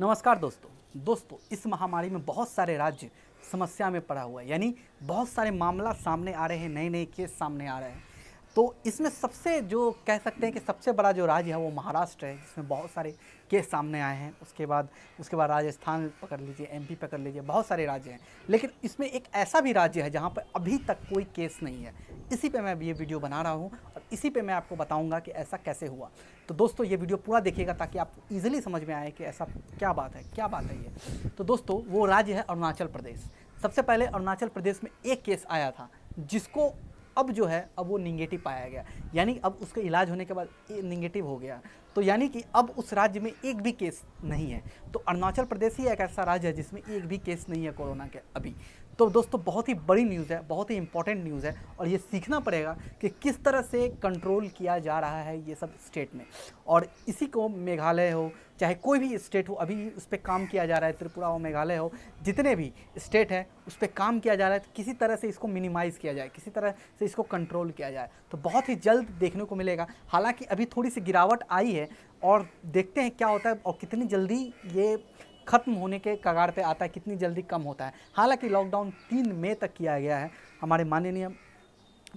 नमस्कार दोस्तों दोस्तों इस महामारी में बहुत सारे राज्य समस्या में पड़ा हुआ है यानी बहुत सारे मामला सामने आ रहे हैं नए नए केस सामने आ रहे हैं तो इसमें सबसे जो कह सकते हैं कि सबसे बड़ा जो राज्य है वो महाराष्ट्र है जिसमें बहुत सारे केस सामने आए हैं उसके बाद उसके बाद राजस्थान पकड़ लीजिए एमपी पकड़ लीजिए बहुत सारे राज्य हैं लेकिन इसमें एक ऐसा भी राज्य है जहाँ पर अभी तक कोई केस नहीं है इसी पे मैं ये वीडियो बना रहा हूँ और इसी पे मैं आपको बताऊँगा कि ऐसा कैसे हुआ तो दोस्तों ये वीडियो पूरा देखिएगा ताकि आपको ईजिली समझ में आए कि ऐसा क्या बात है क्या बात है ये तो दोस्तों वो राज्य है अरुणाचल प्रदेश सबसे पहले अरुणाचल प्रदेश में एक केस आया था जिसको अब जो है अब वो निगेटिव पाया गया यानी अब उसके इलाज होने के बाद निगेटिव हो गया तो यानी कि अब उस राज्य में एक भी केस नहीं है तो अरुणाचल प्रदेश ही एक ऐसा राज्य है जिसमें एक भी केस नहीं है कोरोना के अभी तो दोस्तों बहुत ही बड़ी न्यूज़ है बहुत ही इंपॉर्टेंट न्यूज़ है और ये सीखना पड़ेगा कि किस तरह से कंट्रोल किया जा रहा है ये सब स्टेट में और इसी को मेघालय हो चाहे कोई भी स्टेट हो अभी उस पर काम किया जा रहा है त्रिपुरा हो मेघालय हो जितने भी स्टेट हैं उस पर काम किया जा रहा है तो किसी तरह से इसको मिनिमाइज़ किया जाए किसी तरह से इसको कंट्रोल किया जाए तो बहुत ही जल्द देखने को मिलेगा हालांकि अभी थोड़ी सी गिरावट आई है और देखते हैं क्या होता है और कितनी जल्दी ये ख़त्म होने के कगार पर आता है कितनी जल्दी कम होता है हालाँकि लॉकडाउन तीन मई तक किया गया है हमारे माननीय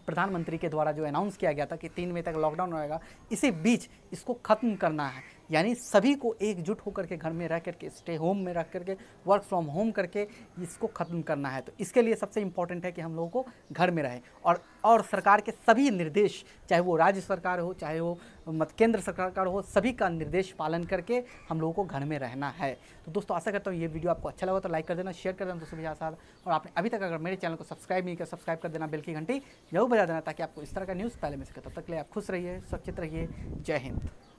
प्रधानमंत्री के द्वारा जो अनाउंस किया गया था कि तीन मई तक लॉकडाउन रहेगा इसी बीच इसको ख़त्म करना है यानी सभी को एकजुट होकर के घर में रह करके स्टे होम में रह करके वर्क फ्रॉम होम करके इसको ख़त्म करना है तो इसके लिए सबसे इम्पॉर्टेंट है कि हम लोगों को घर में रहें और और सरकार के सभी निर्देश चाहे वो राज्य सरकार हो चाहे वो मत केंद्र सरकार हो सभी का निर्देश पालन करके हम लोगों को घर में रहना है तो दोस्तों आशा करता हूँ ये वीडियो आपको अच्छा लगा तो लाइक कर देना शेयर कर देना दोस्तों भैया साथ और आपने अभी तक अगर मेरे चैनल को सब्सक्राइब नहीं किया सब्सक्राइब कर देना बेल की घंटी जरूर बजा देना ताकि आपको इस तरह का न्यूज़ पहले मिल सके तब तक ले आप खुश रहिए सुरक्षित रहिए जय हिंद